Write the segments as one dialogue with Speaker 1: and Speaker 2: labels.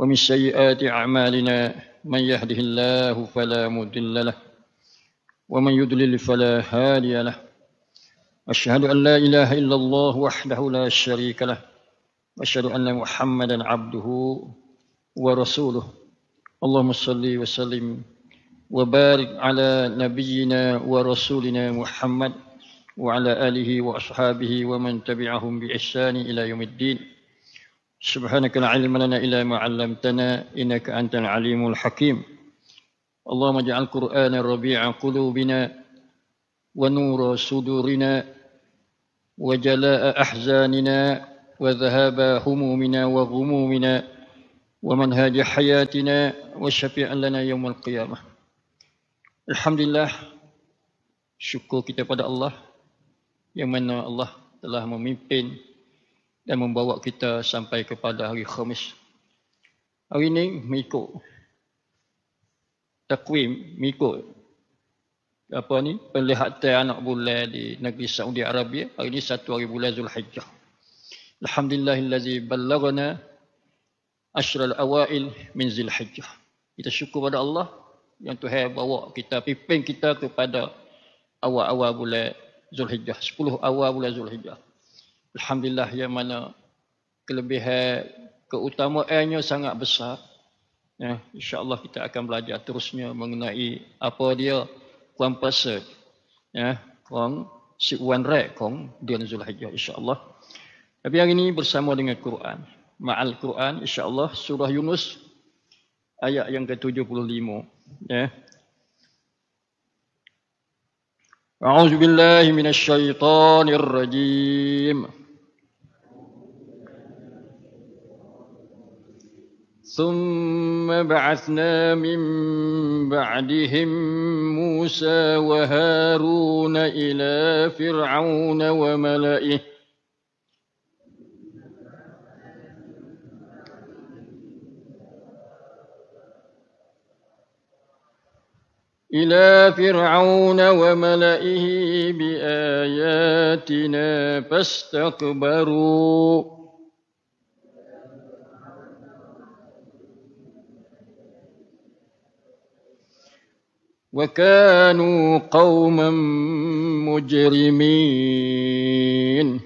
Speaker 1: ومن سيئات أعمالنا من يهده الله فلا مضل له ومن يضلل فلا هادي له أشهد أن لا إله إلا الله وحده لا شريك له وأشهد أن محمدا عبده ورسوله اللهم صل وسلم وبارك على نبينا ورسولنا محمد وعلى آله وأصحابه ومن تبعهم بإحسان إلى يوم الدين سبحانك لا علم لنا إلا ما علمتنا إنك أنت العليم الحكيم اللهم اجعل القرآن ربيع قلوبنا ونور صدورنا وجلاء أحزاننا وذهاب همومنا وغمومنا ومنهاج حياتنا وشفيعا لنا يوم القيامة الحمد لله syukur kita pada Allah yang mana Allah telah memimpin dan membawa kita sampai kepada hari Khamis. Hari ini mengikut takwim, mengikut apa ni penglihatan anak bulan di negeri Saudi Arabia hari ini satu hari bulan Zulhijjah. Alhamdulillahillazi ballaghana asyral awail min Zulhijjah. Kita syukur pada Allah yang Tuhan bawa kita pimpin kita kepada awal-awal bulan Zulhijjah, 10 awal bulan Zulhijjah. Alhamdulillah yang mana kelebihan keutamaannya sangat besar. Ya, Allah kita akan belajar terusnya mengenai apa dia kuang pasal. Ya, kuang si wan rek kong dia nuzul Insya Allah. Tapi yang ini bersama dengan Quran. Ma'al Quran Insya Allah surah Yunus ayat yang ke-75. Ya. A'udzubillahiminasyaitanirrajim. rajim. ثم بعثنا من بعدهم موسى وهارون إلى فرعون وملئه إلى فرعون وملئه بآياتنا فاستكبروا وكانوا قوما مجرمين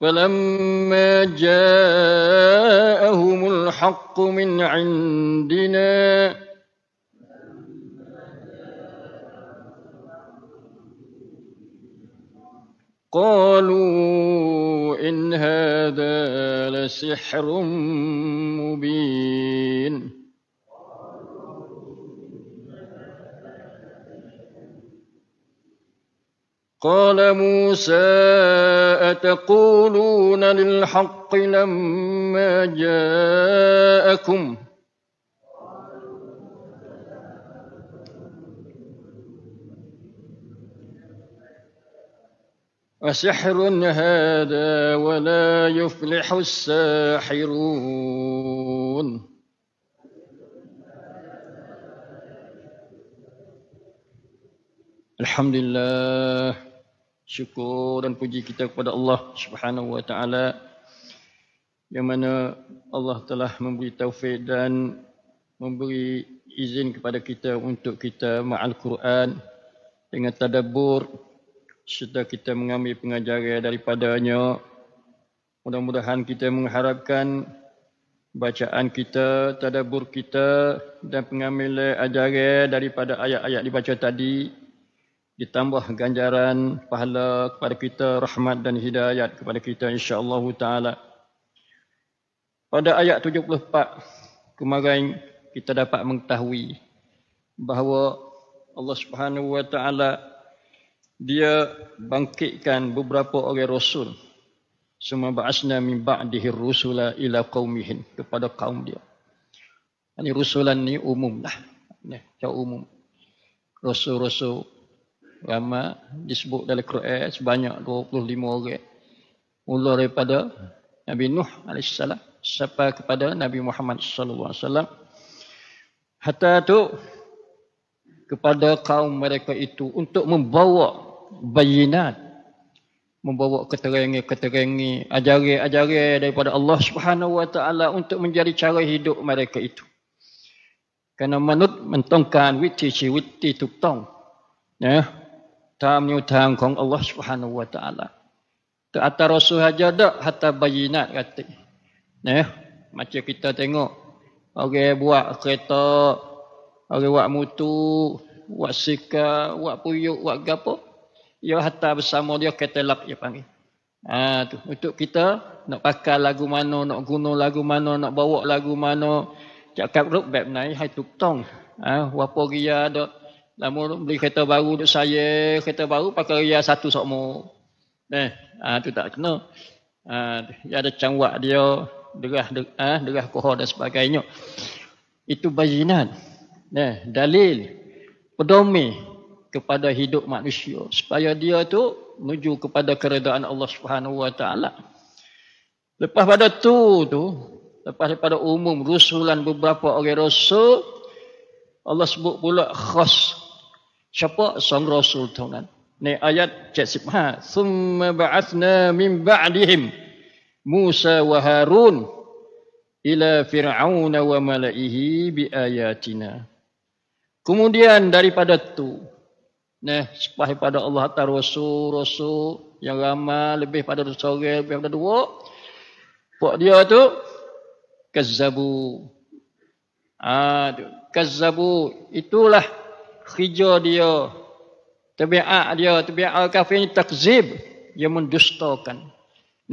Speaker 1: فلما جاءهم الحق من عندنا قالوا إن هذا لسحر مبين قال موسى أتقولون للحق لما جاءكم ؟ أسحر هذا ولا يفلح الساحرون الحمد لله syukur dan puji kita kepada Allah Subhanahu wa taala yang mana Allah telah memberi taufik dan memberi izin kepada kita untuk kita ma'al Quran dengan tadabbur serta kita mengambil pengajaran daripadanya. Mudah-mudahan kita mengharapkan bacaan kita, tadabur kita dan pengambil ajaran daripada ayat-ayat dibaca tadi ditambah ganjaran pahala kepada kita, rahmat dan hidayat kepada kita insya-Allah taala. Pada ayat 74 kemarin kita dapat mengetahui bahawa Allah Subhanahu wa taala dia bangkitkan beberapa orang rasul semua ba'asna min ba'dihi rusula ila qaumihin kepada kaum dia ini rusulan ni umum lah ni cara umum rasul-rasul lama disebut dalam Quran sebanyak 25 orang mula daripada Nabi Nuh alaihissalam sampai kepada Nabi Muhammad sallallahu alaihi wasallam hatta tu kepada kaum mereka itu untuk membawa bayinat membawa keterangan-keterangan ajaran-ajaran daripada Allah Subhanahu wa taala untuk menjadi cara hidup mereka itu. Karena menurut mentongkan witi ci witi tuktong. Ya. Tam ni utang kong Allah Subhanahu wa taala. Tu ta atar rasul haja dak hatta bayinat kata. Ya. Macam kita tengok orang buat kereta, orang buat mutu, buat sika, buat puyuk, buat gapo. Ya hatta bersama dia katalog dia panggil. Ha, tu. Untuk kita nak pakai lagu mana, nak guna lagu mana, nak bawa lagu mana. Cakap rup beb naik, hai tuk tong. Ha, wapa ria ada. Lama beli kereta baru untuk saya, kereta baru pakai ria satu sokmo. Eh, ha, tu tak kena. Ha, dia ada cangwak dia, derah, ha, derah, derah kohor dan sebagainya. Itu bajinan. Eh, dalil. Pedomi kepada hidup manusia supaya dia tu menuju kepada keredaan Allah Subhanahu Wa Taala. Lepas pada tu tu lepas pada umum rusulan beberapa orang rasul Allah sebut pula khas siapa sang rasul tu kan. Ni ayat 75. Summa ha, ba'athna min ba'dihim Musa wa Harun ila Fir'aun wa mala'ihi bi ayatina. Kemudian daripada tu, Nah, sepah pada Allah Ta'ala Rasul, Rasul yang ramah, lebih pada sore, lebih pada dua. Buat dia tu, kazzabu. Ah, kazzabu, itulah khija dia. Tabi'ah dia, Al kafir ni takzib. Dia mendustakan.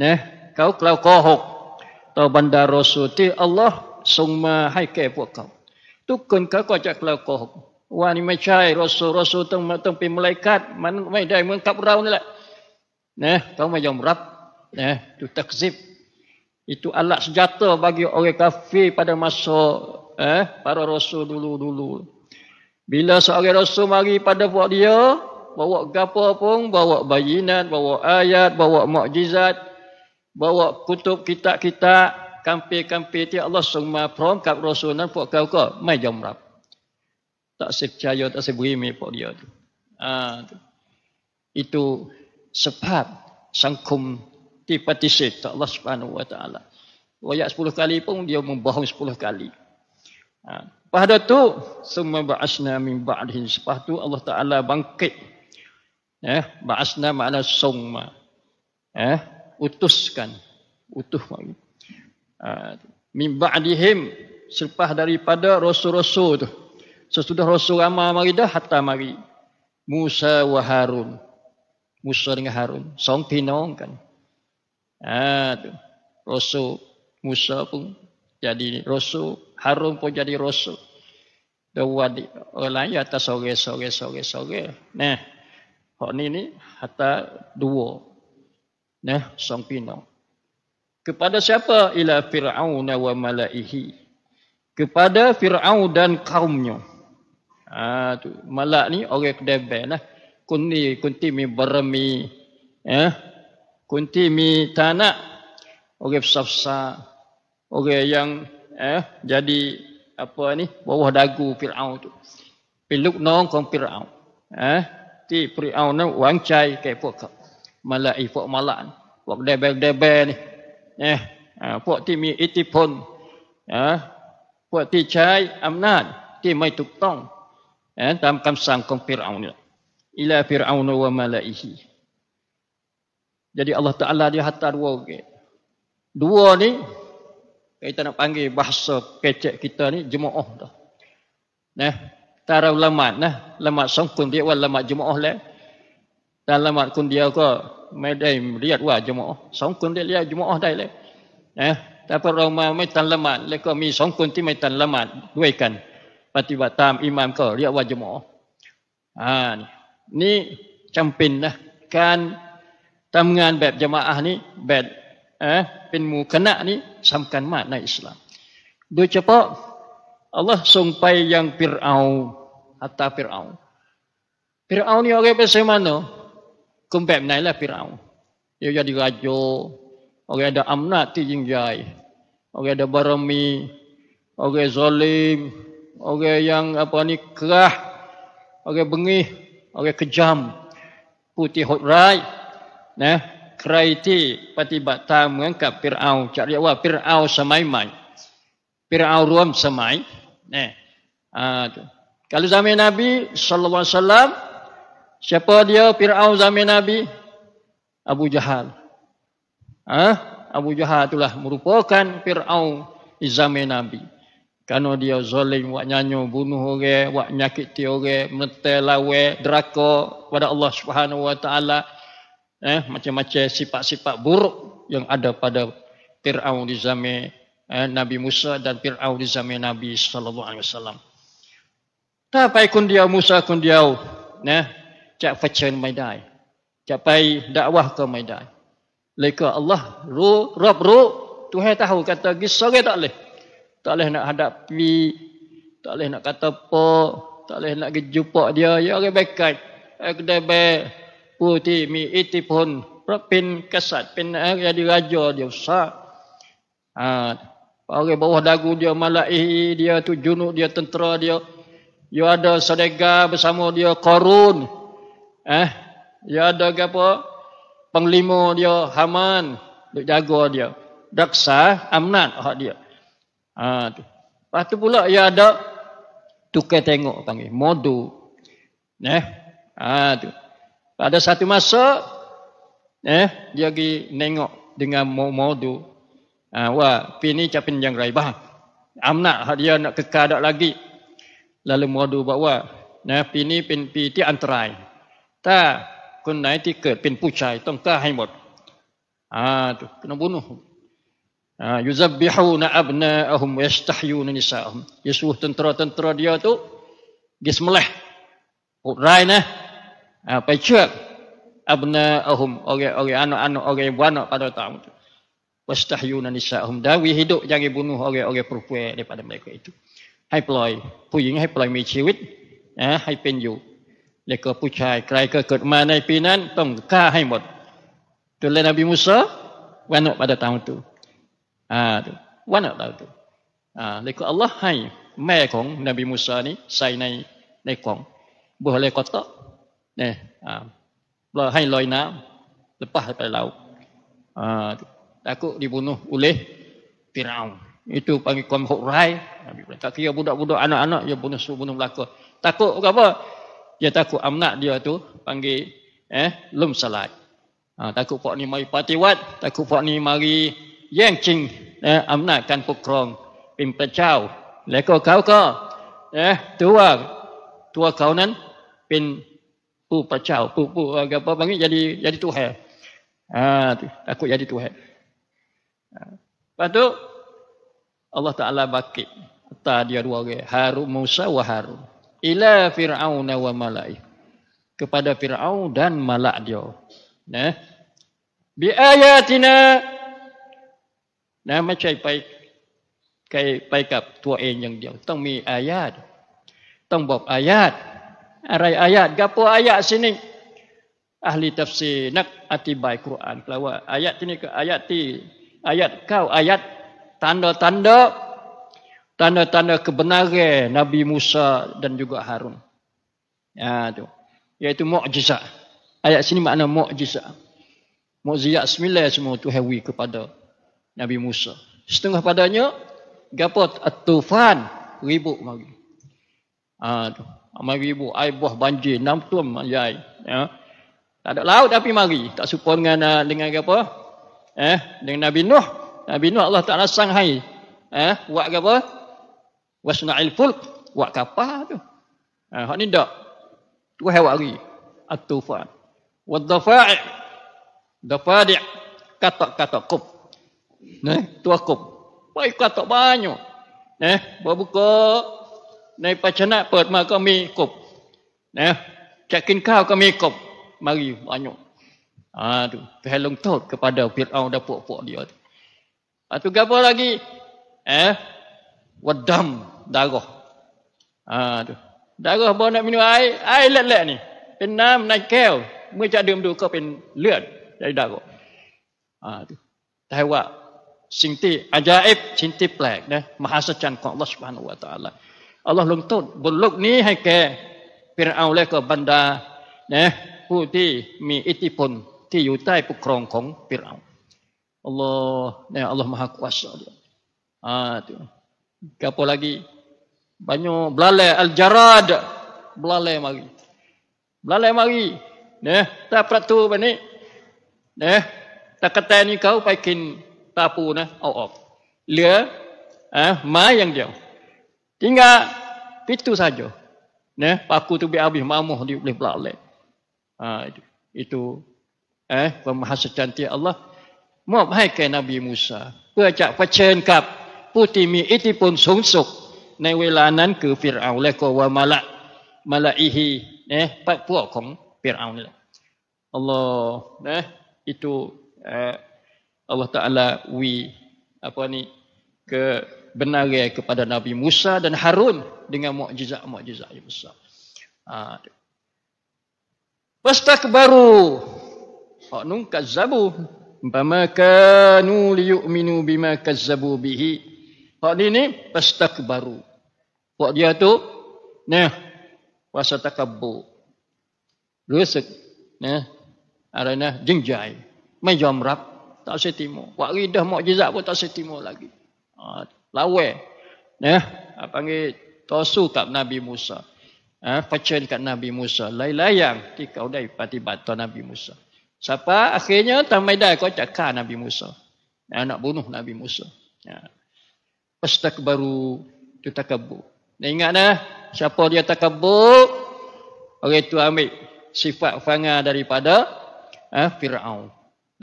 Speaker 1: Nah, kau kalau kohok. Tau bandar Rasul, ti Allah, sungma haike buat kau. Tukun kau kau cakap kohok. ว่านี่ไม่ใช่รสูรสูต้องต้องเป็นมลายกัดมันไม่ได้เหมือนกับเรานี่แหละเนี่ยต้องไม่ยอมรับเนี่ยจุดตักซิบ lah. itu alat senjata bagi orang kafir pada masa eh, para rasul dulu-dulu. Bila seorang rasul mari pada buat dia, bawa gapo pun, bawa bayinan, bawa ayat, bawa mukjizat, bawa kutub kitab-kitab, kampi-kampi ti Allah semua prom kat rasul nan puak kau ke, mai jom tak saya percaya, tak saya berimik pada dia tu. Ha, tu. Itu sebab sangkum tipatisit Allah Subhanahu Wa Taala. Wayak sepuluh kali pun dia membohong sepuluh kali. Ha. Pada tu semua ba'asna min ba'dihin. Sebab tu Allah Taala bangkit. Ya, eh, ba'asna makna sungma. Ya, utuskan. Utuh maknanya. Ha. min ba'dihim selepas daripada rasul-rasul tu. Sesudah Rasul Ramah mari dah, Hatta mari. Musa wa Harun. Musa dengan Harun. Song Pinong kan. Ah, Rasul Musa pun jadi Rasul. Harun pun jadi Rasul. Dua orang lain atas sore, sore, sore, sore. Nah, hok ni ni hatta dua. Nah, song pinong. Kepada siapa? Ila Fir'aun wa malaihi. Kepada Fir'aun dan kaumnya. ha, tu. Malak ni orang kedai bel lah. Kunti, kunti mi berami. Eh? Kunti mi tanah. Orang safsa. Orang yang eh, jadi apa ni bawah dagu Fir'aun tu. เป็นลูกน้องของปิรเอาอะที่ปิรเอานั้นหวังใจแก่พวกเขามาละอีพวกมาละพวกเดบเดบนี่นะพวกที่มีอิทธิพลอะพวกที่ใช้อำนาจที่ไม่ถูกต้อง Ya, eh, dalam kamsangkong Fir'aun. Ila Fir'aun wa malaihi. Jadi Allah Ta'ala dia hantar dua Okay. Dua ni, kita nak panggil bahasa kecek kita ni, jemaah dah. Nah, tara ulama nah, ulama songkun dia wal ulama jemaah le. Dan ulama kun dia ko medai riat wa jemaah. Songkun dia lihat jemaah dah le. Nah, tapi ulama mai tan lemat, le ko mi songkun ti mai tan dua duaikan. ปฏิบัติตามอิหมามก็เรียกว่าจะหมออ่านี่นี่จำเป็นนะการทำงานแบบจะมาอ่านี้แบบเออเป็นหมู่คณะนี้สำคัญมากในอิสลามโดยเฉพาะอัลลอฮ์ส่งไปยังปิรเอาฮัตตาปิรเอาปิรเอานี่โอเคไปเสมาเนาะคุมแบบไหนละปิรเอาเยอะจะดีกาโจโอเคได้อำนาจที่ยิ่งใหญ่โอเคได้บารมีโอเคซอลิม okay, orang yang apa ni kerah, orang bengih, orang kejam. Putih hot right. Nah, kreati pati batang mengangkat Pirau. Cak dia wah Pirau semai mai. Pirau ruam semai. Nah. Ah, Kalau zaman Nabi sallallahu alaihi wasallam siapa dia Pirau zaman Nabi? Abu Jahal. Ah, Abu Jahal itulah merupakan Pirau zaman Nabi. Kerana dia zalim, buat nyanyo, bunuh orang, buat nyakiti orang, menetel lawe, deraka pada Allah Subhanahu Wa Taala. Eh, macam-macam sifat-sifat buruk yang ada pada Fir'aun di zaman eh, Nabi Musa dan Fir'aun di zaman Nabi Sallallahu Alaihi Wasallam. Tapi kun dia Musa kun dia, nah, cak fajar maidai, cak pai dakwah ke maidai. Leka Allah, ru, rob ru, tuhan tahu kata gisore tak leh. Tak boleh nak hadapi. Tak boleh nak kata apa. Tak boleh nak pergi jumpa dia. Ya, orang baikkan. Aku dah baik. Puti, mi, iti pun. Pin kesat. Pin air jadi raja dia besar. Ha. Pari bawah dagu dia malai dia tu junuk dia tentera dia. Dia ya, ada sedega bersama dia korun. Eh? Dia ya, ada apa? Panglima dia Haman. Dia jaga dia. Daksa amnat oh dia. Ha, tu. Lepas tu pula ia ya ada tukar tengok panggil modu. Eh? Ha, tu. Pada satu masa eh dia pergi tengok dengan modu. Ha, wah, pini capin yang raibah. Amna dia nak kekal dak lagi. Lalu modu buat wah. Nah, pini pin pi ti antrai. Ta kun nai ti pin pucai tong ka hai mod. Ha, tu kena bunuh. Ha, yuzabbihuna abna'ahum wa yastahyuna nisa'ahum. Yusuf ya, tentera-tentera dia tu dia semelah. Urai oh, nah. Apa ha, cuak? Abna'ahum orang-orang anak-anak orang ibu anak pada tahun tu. Wastahyuna nisa'ahum. Dawi hidup jangan bunuh orang-orang perempuan daripada mereka itu. Hai peloi, puyeng hai peloi mechiwit. Ha, hai penyu yu. pucai, kerai ke kot mana pinan, tong ka hai mod. Tulen Nabi Musa, wanok pada tahun tu. Ha, tu. Wan nak tahu tu. Ha, leko Allah hai mai kong Nabi Musa ni sai nai nai kong. Boleh kota. Ne. Eh, ha. Lah hai loy na lepas sampai laut. Ha, takut dibunuh oleh Firaun. Itu panggil kaum Hurai. Nabi pula tak kira budak-budak anak-anak dia bunuh suruh bunuh belaka. Takut ke apa? Dia takut amnak dia tu panggil eh lum salat. Ha, takut pak ni mari patiwat, takut pak ni mari yang cing นะอำนาจการปกครองเป็นพระเจ้าและก็เขาก็นะถือว่าตัวเขานั้นเป็นผู้ประเจ้าผู้ผู้กับบางทีจะดีจะดีตัวแห่อ่าอากุจะดีตัวแห่ปัตุ eh, eh, eh, ah, ah. Allah Taala baki ta dia dua ke Haru Musa wa Haru ila Fir'aun wa Malai kepada Fir'aun dan Malak dia. Nah, bi ayatina นะไม่ใช่ไปไกลไปกับตัวเองอย่างเดียวต้องมีอายาตต้องบอกอายาตอะไรอายาตกับพวอายาตสินี่อัลลตัฟซีนักอธิบายคุรานกล่าวว่าอายาตที่นี่ก็อายาตที่อายาตเก้าอายาตตันดอตันดอตันดอตันดอ kebenaran Nabi Musa dan juga Harun ya itu yaitu mukjizat ayat sini makna mukjizat mukjizat semila semua tu hewi kepada Nabi Musa. Setengah padanya gapot at-tufan ribu mari. aduh, amai ribu, air buah banjir enam tuam ajai ya. Tak ada laut tapi mari. Tak serupa dengan eh, dengan apa? Eh dengan Nabi Nuh. Nabi Nuh Allah Taala sang hai. Eh buat apa? Wasna'il fulk buat kapal tu. Ah eh, hak ni dak. Tu hai hari at-tufan. Wadhafa'i. Dafadi' katak-katak kop. นะตัวกบไปกวาดตัวบ้านอยู่นะบบุกในภาชนะเปิดมาก็มีกบนะจะกินข้าวก็มีกบมาอยู่บ้านอยู่อาดูใหลงโทษกับพระเดาพิรเอาดาปวกปวกเดียวอาตุกับอะไรกีเอ๊ะวัดดำดาโกอ่าดูดาโกบ่อนักมินวาไอ้เละเละนี่ เป็นน้ำในแก้ว เมื่อจะดื่มดูก็เป็นเลือดในดาโกอ่าดูแต่ว่าสิ่งที่อาจจะเอฟสิ่งที่แปลกนะมหาสัจจ์ของ Allah Subhanahu Wa Taala Allah ลงโทษบนโลกนี้ให้แก่เป็นเอาและก็บรรดานะผู้ที่มีอิทธิพลที่อยู่ใต้ปกครองของเปรอาอัลลอฮ์เนี่ยอัลลอฮ์มหากวาสอัลลอฮ์อ่าทีกับอะไร banyo belalai al jarad belalai mari belalai mari neh tak peratu bani neh tak kata ni kau pakin ตาปูนะเอาออกเหลืออ่าม้าอย่างเดียวทิ้งกะพิจูซาจูเนปากูตุบิอาบิมามุฮดิบลิบลาเลอ่าอิตูเอ๊ะความมหัศจรรย์ที่อัลลอฮ์มอบให้แก่นบีมูซาเพื่อจะ,ะเผชิญกับผู้ที่มีอิทธิพลสูงสุดในเวลานั้นคือฟิรเอาและก็วามาละมาละอีฮีเนี่ยพวกของฟิรเอานี่แหละอัลลอฮ์เนี่ยอิตูเอ่อ Allah Taala wi apa ni ke benarai kepada Nabi Musa dan Harun dengan mukjizat-mukjizat yang besar. Ah. Ha, fastakbaru. Oh nun kazzabu. Bama kanu liyu'minu bima kazzabu bihi. Hak ni ni fastakbaru. Hak dia tu nah wasa takabbur. Rusak nah. Arana jingjai. Mai jamrap tak setimo, timur. Buat ridah mukjizat pun tak setimo lagi. Ha, lawai. Ya, ha, panggil tosu kat Nabi Musa. Ah, ha, pecel kat Nabi Musa. Layang-layang ketika udai pati bata Nabi Musa. Siapa akhirnya tamaidai kau cakap Nabi Musa. Ya, nak bunuh Nabi Musa. Ya. Ha. Pastakbaru tu takabur. ingat dah, siapa dia takabur, orang itu ambil sifat fanga daripada ha, Fir'aun.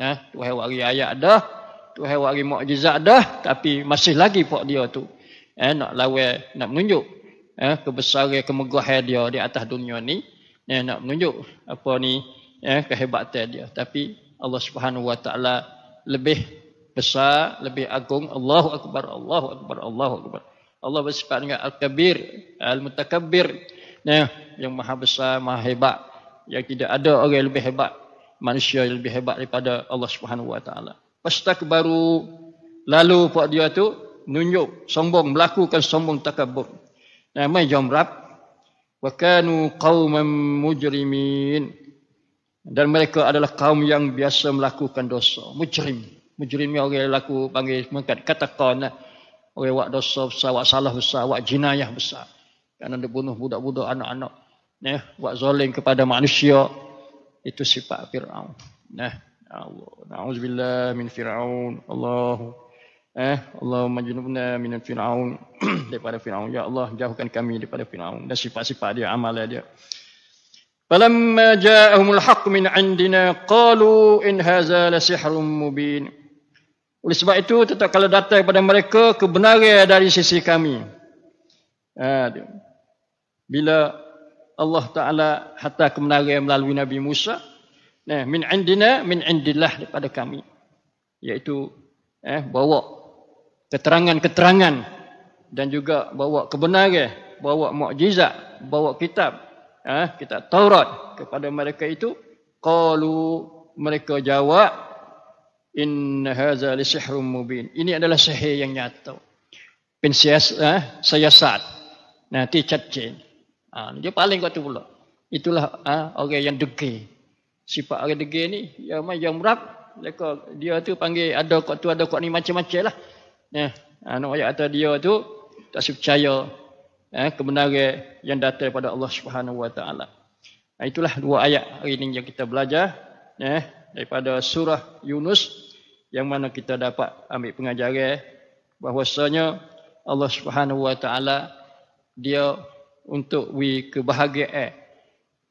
Speaker 1: Nah, eh, Tuhan wari ayat dah, Tuhan wari mukjizat dah, tapi masih lagi pak dia tu. Eh, nak lawan, nak menunjuk eh, kebesaran kemegahan dia di atas dunia ni, eh, nak menunjuk apa ni eh, kehebatan dia. Tapi Allah Subhanahu Wa Taala lebih besar, lebih agung. Allahu Akbar, Allahu Akbar, Allahu Akbar. Allah bersifat dengan Al-Kabir, Al-Mutakabbir. Eh, yang maha besar, maha hebat. Yang tidak ada orang yang lebih hebat manusia yang lebih hebat daripada Allah Subhanahu Wa Taala. Pastak baru lalu pak dia tu nunjuk sombong melakukan sombong takabur. Nah, mai jomrap wa kanu qauman mujrimin dan mereka adalah kaum yang biasa melakukan dosa. Mujrim. Mujrim yang orang laku panggil mengkat katakan lah. orang buat dosa besar, salah besar, jinayah besar. Karena dia budak-budak anak-anak. Ya, buat zalim kepada manusia itu sifat Firaun. Nah, Allah. Nauzubillah min Firaun. Allahu Eh, Allah majnubna min Firaun daripada Firaun. Ya Allah, jauhkan kami daripada Firaun dan sifat-sifat dia, amal dia. Falamma ja'ahum al min 'indina qalu in hadza la sihrun mubin. Oleh sebab itu, tetap kalau datang kepada mereka kebenaran dari sisi kami. Ha, bila Allah Taala hatta kemenangan melalui Nabi Musa. Nah, min indina min indillah daripada kami. Yaitu eh bawa keterangan-keterangan dan juga bawa kebenaran, bawa mukjizat, bawa kitab, eh kita Taurat kepada mereka itu qalu mereka jawab in hadza lisihrum mubin. Ini adalah sihir yang nyata. Pensias eh sayasat. Nanti chat change. Ha, dia paling kuat tu pula. Itulah ha, orang yang degil. Sifat orang degil ni, yang mana yang murab, mereka, dia tu panggil ada kuat tu, ada kuat ni, macam-macam lah. Ya, ha, nak ayat atas dia tu, tak percaya ya, kebenaran yang datang daripada Allah Subhanahu Wa Taala. Ha, itulah dua ayat hari ini yang kita belajar ya, daripada surah Yunus yang mana kita dapat ambil pengajaran bahwasanya Allah Subhanahu Wa Taala dia untuk we kebahagiaan.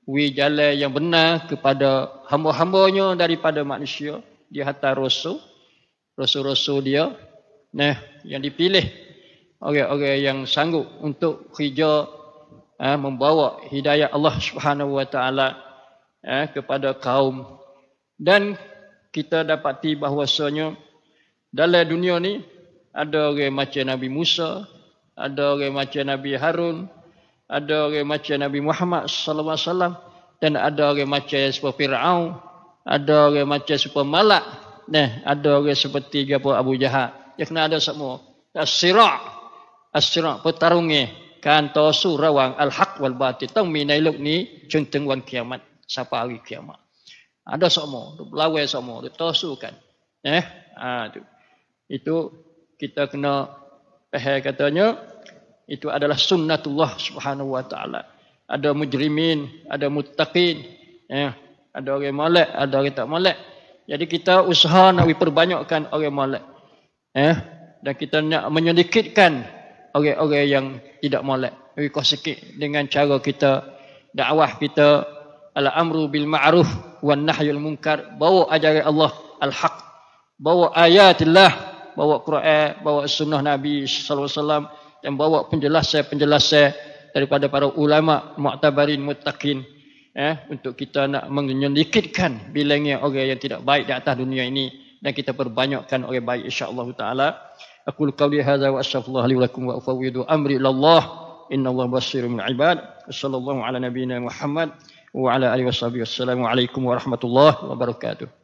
Speaker 1: We jalan yang benar kepada hamba-hambanya daripada manusia di atas rosu rasul-rasul dia nah yang dipilih orang-orang yang sanggup untuk hijau eh, ha, membawa hidayah Allah Subhanahu wa taala eh, kepada kaum dan kita dapati bahawasanya dalam dunia ni ada orang macam Nabi Musa, ada orang macam Nabi Harun, ada orang macam Nabi Muhammad sallallahu alaihi wasallam dan ada orang macam seperti Firaun, ada orang macam seperti Malak, nah ada orang seperti Jabu Abu Jahat. Dia kena ada semua. As-sirah. As-sirah pertarungnya kan tosu rawang al-haq wal batil tong minailuk ni cunteng wan kiamat siapa hari kiamat. Ada semua, duk lawan semua, duk tosu Eh, ha, Itu kita kena Pehe katanya, itu adalah sunnatullah subhanahu wa taala ada mujrimin ada muttaqin ya ada orang malak, ada orang tak malak. jadi kita usaha nak perbanyakkan orang malak, ya dan kita nak menyedikitkan orang-orang yang tidak malak. lebih sikit dengan cara kita dakwah kita al amru bil ma'ruf wan nahyul munkar bawa ajaran Allah al-haq bawa ayatillah bawa Quran bawa sunnah Nabi sallallahu alaihi wasallam yang bawa penjelasan-penjelasan daripada para ulama mu'tabarin muttaqin eh untuk kita nak menyedikitkan bilangnya orang yang tidak baik di atas dunia ini dan kita perbanyakkan orang baik insyaallah taala aku qauli hadza wa astaghfirullah li wa lakum wa ufawwidu amri ila Allah innallaha basirun bil ibad sallallahu ala nabiyyina muhammad wa ala alihi wasallam wa alaikum warahmatullahi wabarakatuh